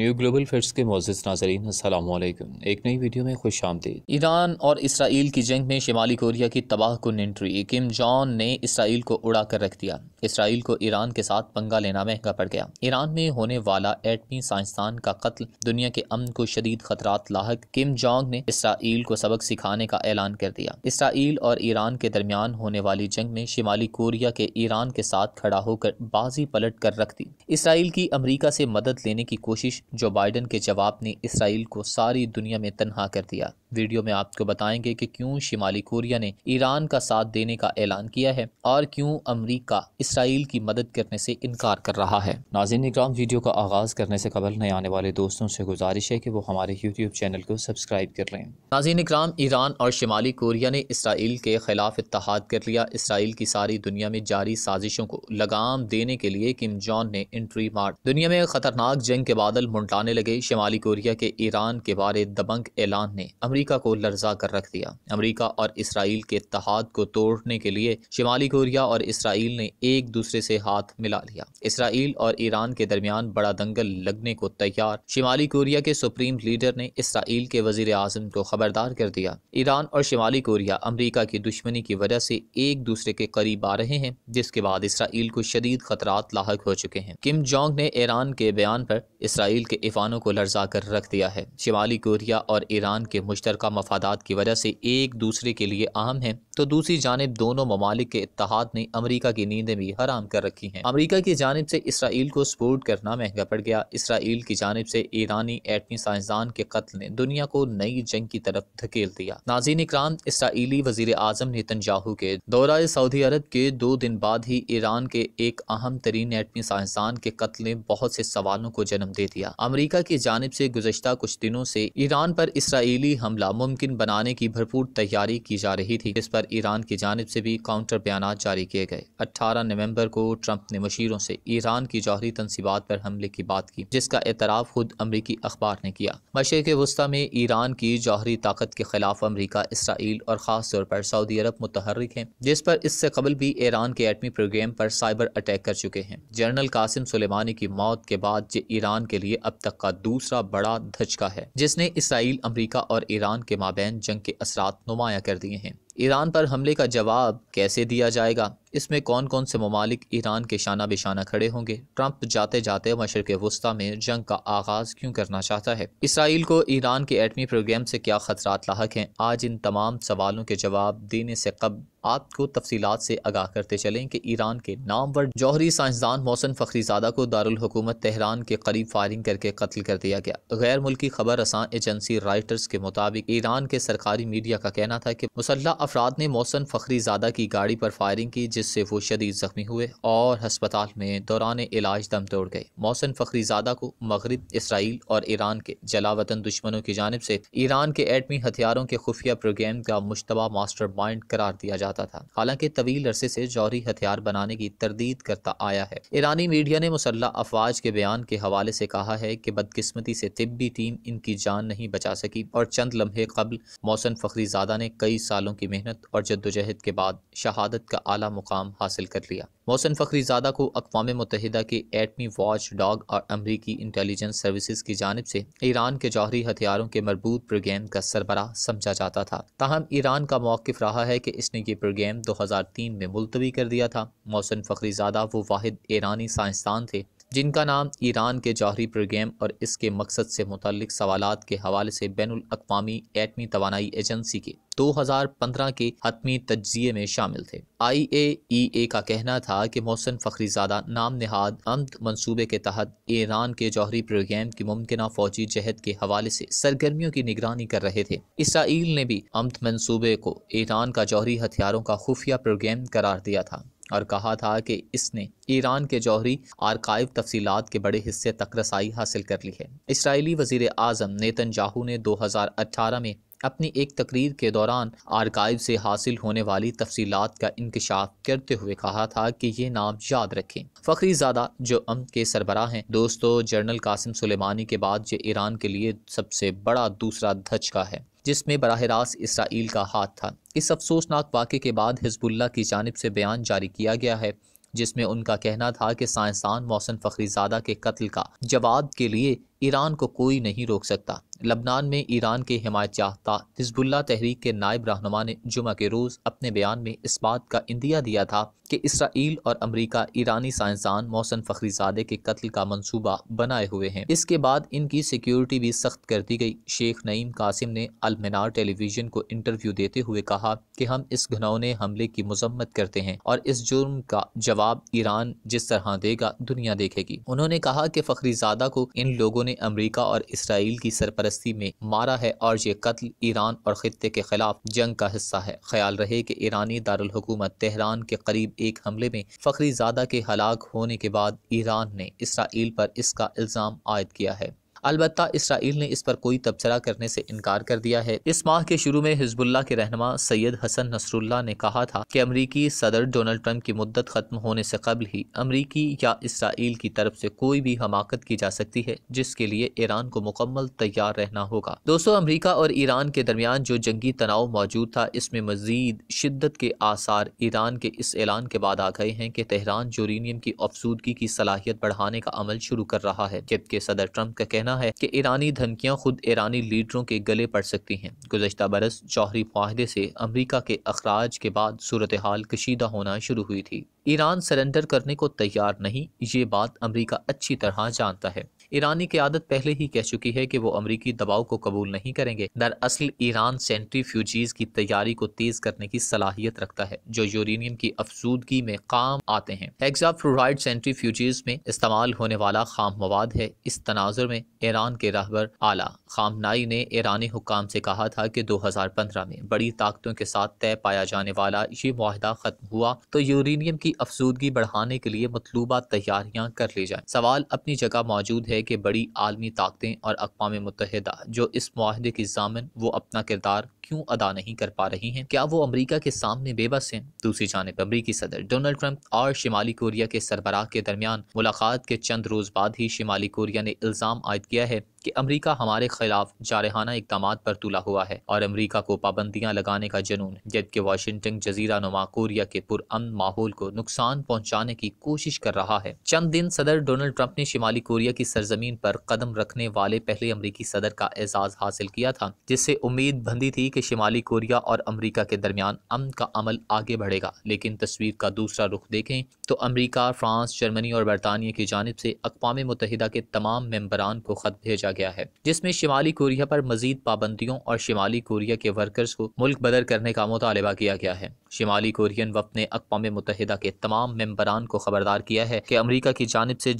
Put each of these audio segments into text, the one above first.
new global first के मोजिस नाजरीन असलकम एक नई वीडियो में खुश आमदी ईरान और इसराइल की जंग में शिमाली कोरिया की तबाह कन एंट्री किम जॉन ने इसराइल को उड़ा कर रख दिया इसराइल को ईरान के साथ पंगा लेना महंगा पड़ गया ईरान में होने वाला एटमी साइंसदान का कत्ल दुनिया के अमन को शदीद खतरा लाक किम जोंग ने इसराइल को सबक सिखाने का ऐलान कर दिया इसराइल और ईरान के दरमियान होने वाली जंग में शिमाली कोरिया के ईरान के साथ खड़ा होकर बाजी पलट कर रख दी इसराइल की अमरीका से मदद लेने की कोशिश जो बाइडन के जवाब ने इसराइल को सारी दुनिया में तनहा कर दिया वीडियो में आपको बताएंगे कि क्यों शिमाली कोरिया ने ईरान का साथ देने का ऐलान किया है और क्यों अमरीका इसराइल की मदद करने से इनकार कर रहा है नाजिन इक्राम वीडियो का आगाज़ करने से कबल नए आने वाले दोस्तों से गुजारिश है कि वो हमारे यूट्यूब चैनल को सब्सक्राइब कर लें नाजिन इक्राम ईरान और शिमाली कोरिया ने इसराइल के खिलाफ इतहाद कर लिया इसराइल की सारी दुनिया में जारी साजिशों को लगाम देने के लिए किम जॉन ने एंट्री मार दुनिया में खतरनाक जंग के बादल मुंडाने लगे शिमाली कोरिया के ईरान के बारे दबंग ऐलान ने अमरीका को लर्जा कर रख दिया अमरीका और इसराइल के तहाद को तोड़ने के लिए शिमाली कोरिया और इसराइल ने एक दूसरे से हाथ मिला लिया इसराइल और ईरान के दरमियान बड़ा दंगल लगने को तैयार शिमाली कोरिया के सुप्रीम लीडर ने इसराइल के वजीर आजम को खबरदार कर दिया ईरान और शिमाली कोरिया अमरीका की दुश्मनी की वजह से एक दूसरे के करीब आ रहे हैं जिसके बाद इसराइल को शदीद खतरा लाक हो चुके हैं किम जोंग ने ईरान के बयान पर इसराइल के इफानों को लर्जा कर रख दिया है शिमाली कोरिया और ईरान के मुश्तर मुश्तरका मफादात की वजह से एक दूसरे के लिए अहम है तो दूसरी जानब दोनों ममालिक के इतिहाद ने अमरीका की नींदें भी हराम कर रखी हैं अमरीका की जानब से इसराइल को सपोर्ट करना महंगा पड़ गया इसराइल की जानब से ईरानी एटमी साइंसदान के कत्ल ने दुनिया को नई जंग की तरफ धकेल दिया नाजीन इकराम इसराइली वजीर आजम जाहू के दौरा सऊदी अरब के दो दिन बाद ही ईरान के एक अहम तरीन एटमी साइंसदान के कत्ल ने बहुत से सवालों को जन्म दे दिया अमरीका की जानब से गुजशत कुछ दिनों से ईरान पर इसराइली हमले हमला मुमकिन बनाने की भरपूर तैयारी की जा रही थी इस पर ईरान की जानब से भी काउंटर बयान जारी किए गए अट्ठारह नवम्बर को ट्रंप ने मशीरों से ईरान की जौहरी तनसीबात पर हमले की बात की जिसका एतराफ़ खुद अमरीकी अखबार ने किया के वस्ता में ईरान की जौहरी ताकत के खिलाफ अमरीका इसराइल और ख़ास तौर पर सऊदी अरब मुतहरक है जिस पर इससे कबल भी ईरान के एटमी प्रोग्राम पर साइबर अटैक कर चुके हैं जनरल कासिम सुलेमानी की मौत के बाद ये ईरान के लिए अब तक का दूसरा बड़ा धचका है जिसने इसराइल अमरीका और ईरान ईरान के माबेन जंग के असरा नुमाया कर दिए हैं ईरान पर हमले का जवाब कैसे दिया जाएगा इसमें कौन कौन से ममालिक ईरान के शाना बिशाना खड़े होंगे ट्रंप जाते जाते मशरक वस्ती में जंग का आगाज़ क्यों करना चाहता है इसराइल को ईरान के एटमी प्रोग्राम से क्या खतरा लाक हैं आज इन तमाम सवालों के जवाब देने से कब आपको तफसीत से आगाह करते चलें कि ईरान के नामवर जौहरी साइंसदान मौसन फखरीजादा को दारकूमत तहरान के करीब फायरिंग करके कत्ल कर दिया गया गैर मुल्की खबर रसा एजेंसी राइटर्स के मुताबिक ईरान के सरकारी मीडिया का कहना था कि मुसल्ह अफराद ने मौसन ज़्यादा की गाड़ी पर फायरिंग की जिससे वो शदीद ज़ख्मी हुए और हस्पताल में दौरान इलाज दम तोड़ गए मौसन ज़्यादा को मगरब इसराइल और ईरान के जलावतन दुश्मनों की जानब से ईरान के एटमी हथियारों के खुफिया प्रोग्राम का मुशतबा मास्टर माइंड करार दिया जाता था हालांकि तवील अरसे से जौहरी हथियार बनाने की तरदीद करता आया है ईरानी मीडिया ने मुसल्ला अफवाज के बयान के हवाले से कहा है कि बदकिस्मती से तिब्बी टीम इनकी जान नहीं बचा सकी और चंद लम्हे कबल मौसन फ़खरीजादा ने कई सालों की मेहनत और जद्दोजहद के बाद शहादत का आला मुकाम हासिल कर लिया मौसन फ़खरी ज़ादा को अकवा मुतहदा के एटमी वॉच डॉग और अमरीकी इंटेलिजेंस सर्विसेज की जानब से ईरान के जौहरी हथियारों के मरबूत प्रोग्राम का सरबराह समझा जाता था ताहम ईरान का मौकफ रहा है कि इसने ये प्रोग्राम दो हज़ार तीन में मुलतवी कर दिया था मौसन फ़खरी ज़ादा वो वाद ईरानी साइंसदान थे जिनका नाम ईरान के जौहरी प्रोग्राम और इसके मकसद से मुतलक सवाल के हवाले से बैन अवी एटमी तोानाई एजेंसी के 2015 के हतमी तजिए में शामिल थे आई ए ई ए का कहना था कि मोहसन फखरीजादा नाम नहाद अम्द मनसूबे के तहत ईरान के जौहरी प्रोग्राम की मुमकिन फौजी जहद के हवाले से सरगर्मियों की निगरानी कर रहे थे इसराइल ने भी अम्द मनसूबे को ईरान का जौहरी हथियारों का खुफिया प्रोग्राम करार दिया था और कहा था कि इसने ईरान के जौहरी आर्काइव तफसीलात के बड़े हिस्से तक रसाई हासिल कर ली है इसराइली वजीर आजम नेतन जाहू ने 2018 में अपनी एक तकरीर के दौरान आर्काइव से हासिल होने वाली तफसीलात का इंकशाफ करते हुए कहा था कि ये नाम याद रखें फ़खरी ज़्यादा जो अम के सरबरा हैं दोस्तों जनरल कासिम सुलेमानी के बाद ये ईरान के लिए सबसे बड़ा दूसरा धचका है जिसमें बरह रास्त इसराइल का हाथ था इस अफसोसनाक वाक़े के बाद हिजबुल्ला की जानब से बयान जारी किया गया है जिसमें उनका कहना था कि साइंसदान मौसन फ़खरीजादा के कत्ल का जवाब के लिए ईरान को कोई नहीं रोक सकता लबनान में ईरान के हिमायत चाहता हिजबुल्ला तहरीक के नायब रहनुमा ने जुमा के रोज़ अपने बयान में इस बात का इंदिया दिया था कि इसराइल और अमरीका ईरानी साइंसदान मोहसन फखरीजादे के कत्ल का मंसूबा बनाए हुए हैं इसके बाद इनकी सिक्योरिटी भी सख्त कर दी गई शेख नईम कासिम ने अलमिनार टेलीविजन को इंटरव्यू देते हुए कहा कि हम इस घनौने हमले की मजम्मत करते हैं और इस जुर्म का जवाब ईरान जिस तरह देगा दुनिया देखेगी उन्होंने कहा कि फखरीजादा को इन लोगों ने अमरीका और इसराइल की सरपरस्ती में मारा है और ये कत्ल ईरान और खत्े के खिलाफ जंग का हिस्सा है ख्याल रहे की ईरानी दारकूमत तेहरान के करीब एक हमले में फखरी ज्यादा के हलाक होने के बाद ईरान ने इसराइल पर इसका इल्ज़ाम आयद किया है अलबत् इसराइल ने इस पर कोई तबसरा करने से इनकार कर दिया है इस माह के शुरू में हिजबुल्ला के रहनमा सैयद हसन नसरुल्ला ने कहा था कि अमरीकी सदर डोनाल्ड ट्रंप की मुद्दत खत्म होने से कबल ही अमरीकी या इसराइल की तरफ से कोई भी हमाकत की जा सकती है जिसके लिए ईरान को मुकम्मल तैयार रहना होगा दोस्तों अमरीका और ईरान के दरमियान जो जंगी तनाव मौजूद था इसमें मजीद शिद्दत के आसार ईरान के इस ऐलान के बाद आ गए हैं कि तेहरान यूरेनियम की अफसूदगी की सलाहियत बढ़ाने का अमल शुरू कर रहा है जबकि सदर ट्रंप का कहना कहना है कि ईरानी धमकियाँ खुद ईरानी लीडरों के गले पड़ सकती हैं गुजशत बरस जौहरी माहदे से अमरीका के अखराज के बाद सूरत हाल कशीदा होना शुरू हुई थी ईरान सरेंडर करने को तैयार नहीं ये बात अमरीका अच्छी तरह जानता है ईरानी की आदत पहले ही कह चुकी है कि वो अमरीकी दबाव को कबूल नहीं करेंगे दरअसल ईरान सेंट्री फ्यूजीज की तैयारी को तेज करने की सलाहियत रखता है जो यूरेनियम की अफसूदगी में काम आते हैं हेक्साफ्लोराइड सेंट्री फ्यूजीज में इस्तेमाल होने वाला खाम मवाद है इस तनाजर में ईरान के रहबर आला खामनाई ने ईरानी हुकाम से कहा था कि 2015 में बड़ी ताकतों के साथ तय पाया जाने वाला ये माहिदा खत्म हुआ तो यूरेनियम की अफसूदगी बढ़ाने के लिए मतलूबा तैयारियां कर ली जाए सवाल अपनी जगह मौजूद है है कि बड़ी आलमी ताकतें और अकवा मुतहदा जो इस माहदे की जामन वो अपना किरदार क्यों अदा नहीं कर पा रही हैं क्या वो अमरीका के सामने बेबस हैं दूसरी जानब अमरीकी सदर डोनल्ड ट्रंप और शिमाली कोरिया के सरबराह के दरमियान मुलाकात के चंद रोज़ बाद ही शिमाली कोरिया ने इल्ज़ाम आयद किया है कि अमेरिका हमारे खिलाफ जारहाना इकदाम पर तुला हुआ है और अमेरिका को पाबंदियां लगाने का जनून जबकि वाशिंगटन जजीरा नुमा कोरिया के पुरअमन माहौल को नुकसान पहुंचाने की कोशिश कर रहा है चंद दिन सदर डोनाल्ड ट्रंप ने शिमाली कोरिया की सरजमीन पर कदम रखने वाले पहले अमरीकी सदर का एजाज हासिल किया था जिससे उम्मीद बंदी थी कि शिमाली कोरिया और अमरीका के दरमियान अमन का अमल आगे बढ़ेगा लेकिन तस्वीर का दूसरा रुख देखें तो अमरीका फ्रांस जर्मनी और बरतानिया की जानब से अकवा मुतहदा के तमाम मेम्बरान को खत भेजा पूछा गया है जिसमें शिमाली कोरिया पर मजीद पाबंदियों और शिमाली कोरिया के वर्कर्स को मुल्क बदर करने का मुतालबा किया गया है शिमाली कोरियन वफ ने अकवा मुतहदा के तमाम मम्बरान को खबरदार किया है कि अमरीका की जानब से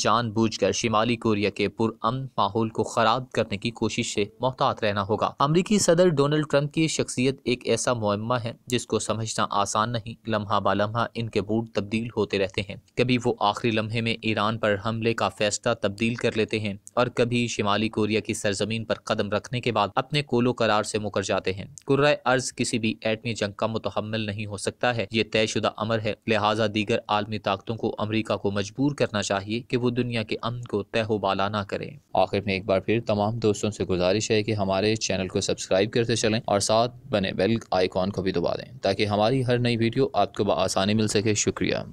कर शिमाली कोरिया के पुरअमन माहौल को खराब करने की कोशिश से मोहतात रहना होगा अमरीकी सदर डोनल्ड ट्रंप की शख्सियत एक ऐसा मुआमा है जिसको समझना आसान नहीं लम्हा लम्हा इनके बूट तब्दील होते रहते हैं कभी वो आखिरी लम्हे में ईरान पर हमले का फैसला तब्दील कर लेते हैं और कभी शिमाली कोरिया की सरजमीन पर कदम रखने के बाद अपने कोलो करार से मुकर जाते हैं कुर्रा अर्ज किसी भी एटमी जंग का मुतहमल नहीं हो सकता है ये तयशुदा अमर है लिहाजा दीगर आलमी ताकतों को अमरीका को मजबूर करना चाहिए की वो दुनिया के अमन को तय बाला ना करें आखिर में एक बार फिर तमाम दोस्तों से गुजारिश है की हमारे चैनल को सब्सक्राइब करते चले और साथ बने बेल आइकॉन को भी दबा दें ताकि हमारी हर नई वीडियो आपको आसानी मिल सके शुक्रिया